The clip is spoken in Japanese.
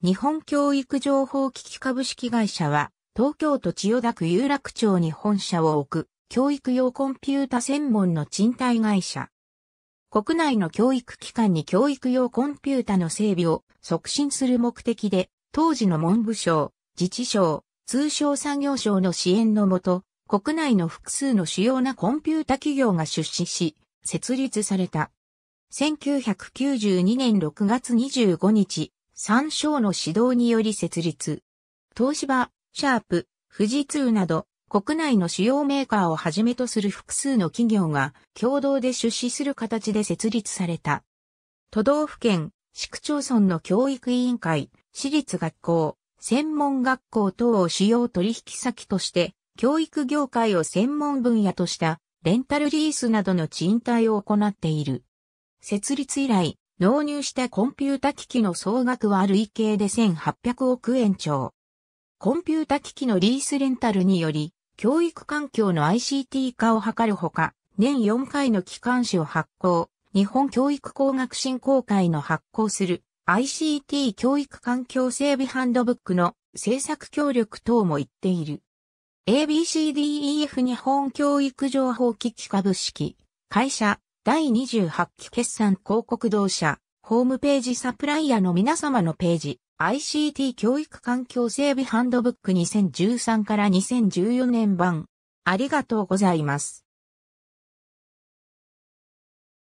日本教育情報機器株式会社は、東京都千代田区有楽町に本社を置く、教育用コンピュータ専門の賃貸会社。国内の教育機関に教育用コンピュータの整備を促進する目的で、当時の文部省、自治省、通商産業省の支援のもと、国内の複数の主要なコンピュータ企業が出資し、設立された。1992年6月25日、三省の指導により設立。東芝、シャープ、富士通など、国内の主要メーカーをはじめとする複数の企業が共同で出資する形で設立された。都道府県、市区町村の教育委員会、私立学校、専門学校等を使用取引先として、教育業界を専門分野としたレンタルリースなどの賃貸を行っている。設立以来、納入したコンピュータ機器の総額は累計で1800億円超。コンピュータ機器のリースレンタルにより、教育環境の ICT 化を図るほか、年4回の機関誌を発行、日本教育工学振興会の発行する ICT 教育環境整備ハンドブックの制作協力等も言っている。ABCDEF 日本教育情報機器株式会社第28期決算広告同社、ホームページサプライヤーの皆様のページ、ICT 教育環境整備ハンドブック2013から2014年版。ありがとうございます。